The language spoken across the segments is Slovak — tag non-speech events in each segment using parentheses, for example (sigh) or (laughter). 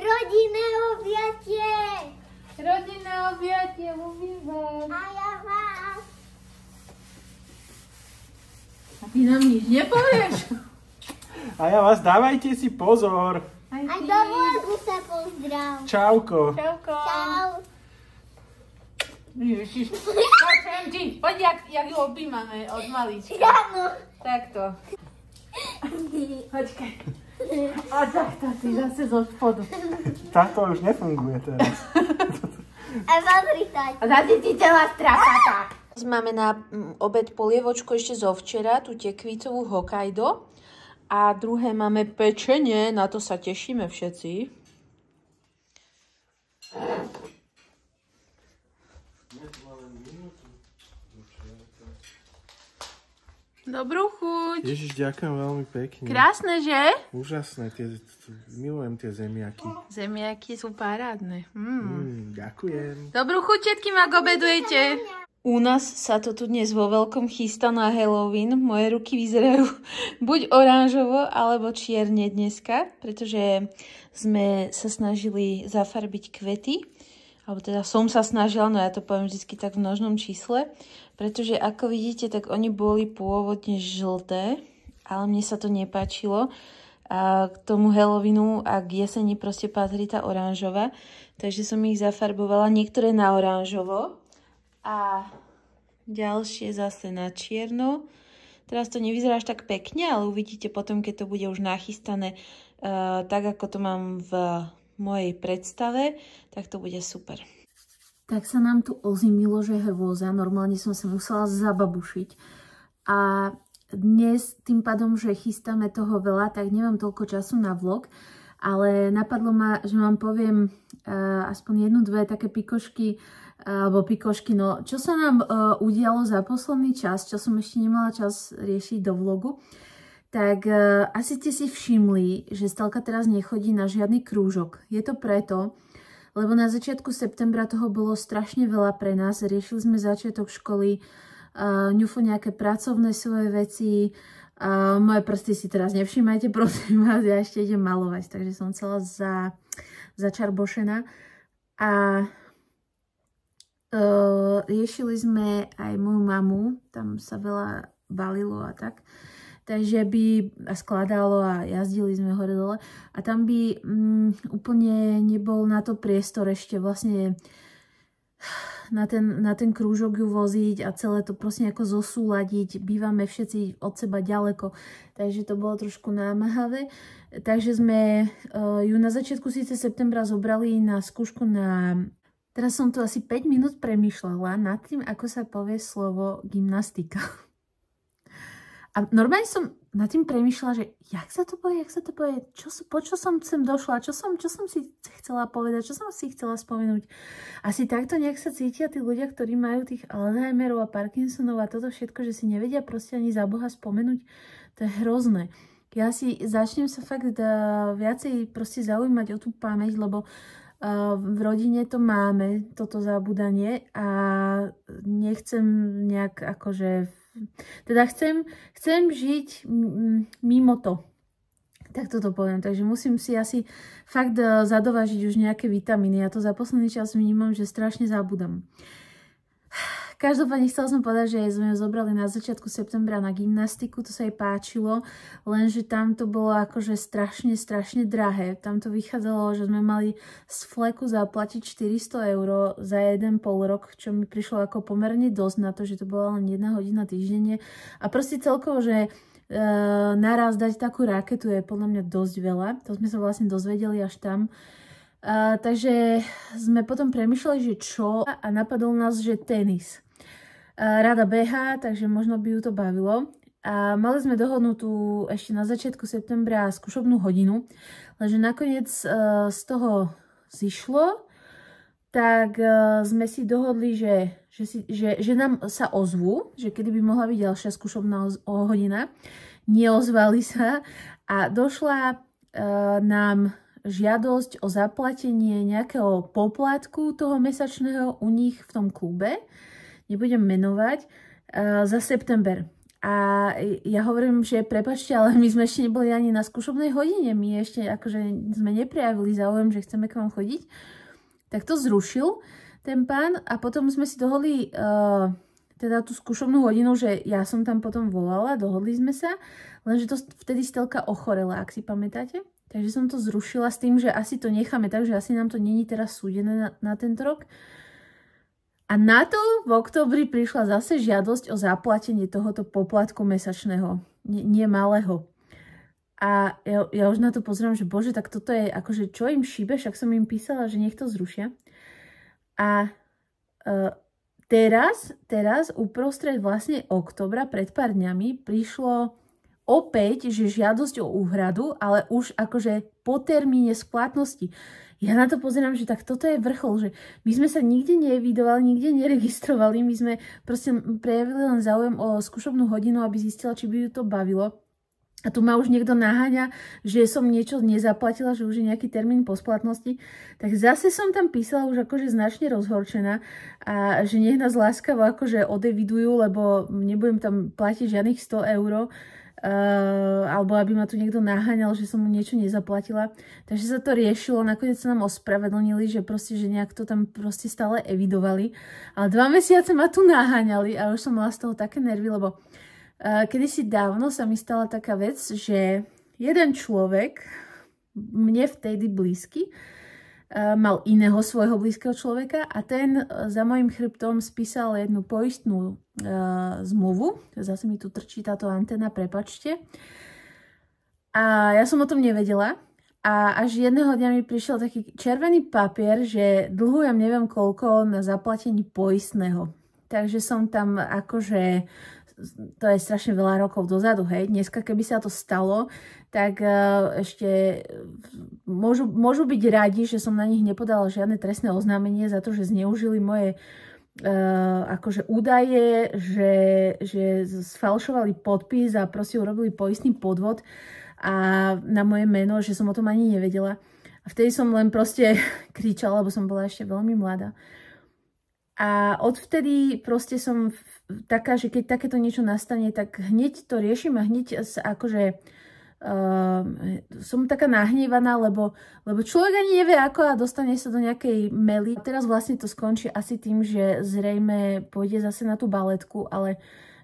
Rodinné objatie. Rodinné objatie, ľubím vás. A ja vás. A ty nám nič nepovieš. A ja vás dávajte si pozor. Aj, Aj do vlogu sa pozdrav. Čauko. Čauko. Čau. Ježiš. Počujem ti. Poď, jak, jak ju objímame od malička. Áno. Takto. Počkaj. (laughs) A tak to si zase zo spodu. Takto už nefunguje teraz. A zase ti celá strapatá. Máme na mm, obed polievočku ešte zo včera, tú tekvicovú Hokkaido. A druhé máme pečenie, na to sa tešíme všetci. Thank you. Dobrú chuť. Ježiš, ďakujem veľmi pekne. Krásne, že? Úžasné, tie, milujem tie zemiaky. Zemiaky sú parádne. Mm. Mm, ďakujem. Dobrú chuť všetkým, ak obedujete. U nás sa to tu dnes vo veľkom chystá na Halloween. Moje ruky vyzerajú (laughs) buď oranžovo, alebo čierne dneska, pretože sme sa snažili zafarbiť kvety alebo teda som sa snažila, no ja to poviem vždy tak v množnom čísle, pretože ako vidíte, tak oni boli pôvodne žlté, ale mne sa to nepáčilo. A k tomu helovinu a k jeseni proste patrí tá oranžová, takže som ich zafarbovala, niektoré na oranžovo a ďalšie zase na čierno. Teraz to nevyzerá až tak pekne, ale uvidíte potom, keď to bude už nachystané, uh, tak ako to mám v mojej predstave, tak to bude super. Tak sa nám tu ozimilo, že hrôza. Normálne som sa musela zababušiť. A dnes tým pádom, že chystáme toho veľa, tak nemám toľko času na vlog, ale napadlo ma, že vám poviem uh, aspoň jednu, dve také pikošky, uh, alebo pikošky, no čo sa nám uh, udialo za posledný čas, čo som ešte nemala čas riešiť do vlogu. Uh, tak uh, asi ste si všimli, že Stalka teraz nechodí na žiadny krúžok. Je to preto, lebo na začiatku septembra toho bolo strašne veľa pre nás. Riešili sme začiatok školy, uh, e, ňufo nejaké pracovné svoje veci, uh, moje prsty si teraz nevšímajte, (laughs) prosím vás, ja ešte idem malovať, takže som celá za, začarbošená. A Uh, riešili sme aj moju mamu, tam sa veľa balilo a tak takže by skladalo a jazdili sme hore dole a tam by mm, úplne nebol na to priestor ešte vlastne na ten, na ten krúžok ju voziť a celé to proste ako zosúľadiť. Bývame všetci od seba ďaleko, takže to bolo trošku námahavé. Takže sme uh, ju na začiatku síce septembra zobrali na skúšku na... Teraz som tu asi 5 minút premyšľala nad tým, ako sa povie slovo gymnastika. (laughs) A normálne som nad tým premyšľala, že jak sa to povie, jak sa to povie, čo, po čo som sem došla, čo som, čo som si chcela povedať, čo som si chcela spomenúť. Asi takto nejak sa cítia tí ľudia, ktorí majú tých Alzheimerov a Parkinsonov a toto všetko, že si nevedia proste ani za Boha spomenúť. To je hrozné. Ja si začnem sa fakt da, eh, viacej proste zaujímať o tú pamäť, lebo uh, v rodine to máme, toto zabudanie a nechcem nejak akože teda chcem, chcem žiť mimo to. Tak toto poviem, takže musím si asi fakt e, zadovažiť už nejaké vitamíny. Ja to za posledný čas vnímam, že strašne zabudám. Každopádne chcela som povedať, že sme ju zobrali na začiatku septembra na gymnastiku, to sa jej páčilo, lenže tam to bolo akože strašne, strašne drahé. Tam to vychádzalo, že sme mali z fleku zaplatiť 400 eur za jeden pol rok, čo mi prišlo ako pomerne dosť na to, že to bola len jedna hodina týždenne. A proste celkovo, že e, naraz dať takú raketu je podľa mňa dosť veľa. To sme sa vlastne dozvedeli až tam. Uh, takže sme potom premyšľali, že čo a napadol nás, že tenis rada beha, takže možno by ju to bavilo. A mali sme dohodnutú ešte na začiatku septembra skúšobnú hodinu, lenže nakoniec e, z toho zišlo, tak e, sme si dohodli, že, že, si, že, že nám sa ozvu, že kedy by mohla byť ďalšia skúšobná hodina. Neozvali sa a došla e, nám žiadosť o zaplatenie nejakého poplatku toho mesačného u nich v tom klube nebudem menovať, uh, za september. A ja hovorím, že prepačte, ale my sme ešte neboli ani na skúšobnej hodine, my ešte akože sme neprejavili záujem, že chceme k vám chodiť. Tak to zrušil ten pán a potom sme si dohodli uh, teda tú skúšobnú hodinu, že ja som tam potom volala, dohodli sme sa, lenže to vtedy stelka ochorela, ak si pamätáte. Takže som to zrušila s tým, že asi to necháme, takže asi nám to není teraz súdené na, na tento rok. Uh, a na to v oktobri prišla zase žiadosť o zaplatenie tohoto poplatku mesačného, nemalého. A ja, ja už na to pozriem, že bože, tak toto je akože čo im šíbe, však som im písala, že nech to zrušia. A e, teraz, teraz uprostred vlastne oktobra, pred pár dňami, prišlo opäť, že žiadosť o úhradu, ale už akože po termíne splatnosti ja na to pozerám, že tak toto je vrchol, že my sme sa nikde nevidovali, nikde neregistrovali, my sme proste prejavili len záujem o skúšobnú hodinu, aby zistila, či by ju to bavilo. A tu ma už niekto naháňa, že som niečo nezaplatila, že už je nejaký termín po splatnosti. Tak zase som tam písala už akože značne rozhorčená a že nech nás láskavo akože odevidujú, lebo nebudem tam platiť žiadnych 100 eur. Eh, alebo aby ma tu niekto naháňal, že som mu niečo nezaplatila. Takže sa to riešilo, nakoniec sa nám ospravedlnili, že proste, že nejak to tam proste stále evidovali. Ale dva mesiace ma tu naháňali a už som mala z toho také nervy, lebo eh, kedysi dávno sa mi stala taká vec, že jeden človek, mne vtedy blízky, Eh, mal iného svojho blízkeho človeka a ten eh, za mojim chrbtom spísal jednu poistnú eh, zmluvu. Zase mi tu trčí táto antena, prepačte. A ja som o tom nevedela. A až jedného dňa mi prišiel taký červený papier, že dlhujem neviem koľko na zaplatení poistného. Takže som tam akože to je strašne veľa rokov dozadu, hej. Dneska, keby sa to stalo, tak e, ešte e, môžu, môžu byť radi, že som na nich nepodala žiadne trestné oznámenie za to, že zneužili moje Uh, akože údaje, že, že sfalšovali podpis a proste urobili poistný podvod a na moje meno, že som o tom ani nevedela. A vtedy som len proste (laughs) kričala, lebo som bola ešte veľmi mladá. A odvtedy proste som taká, že keď takéto niečo nastane, tak hneď to riešim a hneď sa akože uh, som taká nahnevaná, lebo, lebo človek ani nevie ako a dostane sa do nejakej mely. Teraz vlastne to skončí asi tým, že zrejme pôjde zase na tú baletku, ale uh,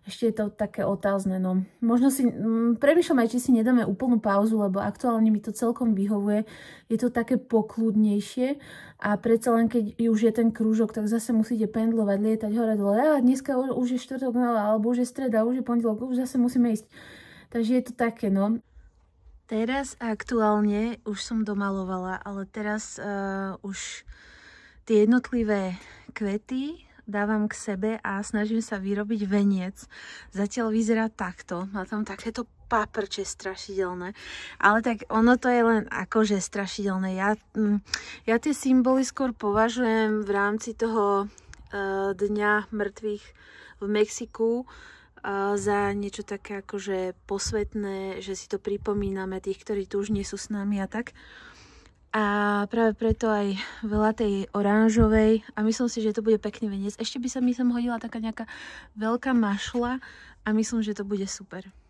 ešte je to také otázne. No. Možno si mm, premyšľam aj, či si nedáme úplnú pauzu, lebo aktuálne mi to celkom vyhovuje. Je to také pokludnejšie a predsa len keď už je ten krúžok, tak zase musíte pendlovať, lietať hore dole. A dneska už je štvrtok, no, alebo už je streda, už je pondelok, už zase musíme ísť. Takže je to také, no. Teraz aktuálne už som domalovala, ale teraz uh, už tie jednotlivé kvety dávam k sebe a snažím sa vyrobiť veniec. Zatiaľ vyzerá takto. Má tam takéto paprče strašidelné. Ale tak ono to je len akože strašidelné. Ja, mm, ja tie symboly skôr považujem v rámci toho uh, dňa mŕtvych v Mexiku e, za niečo také akože posvetné, že si to pripomíname tých, ktorí tu už nie sú s nami a tak. Uh, a práve preto aj veľa tej oranžovej. A myslím si, že to bude pekný venec. Ešte by sa mi sem hodila taká nejaká veľká mašla a myslím, že to bude super.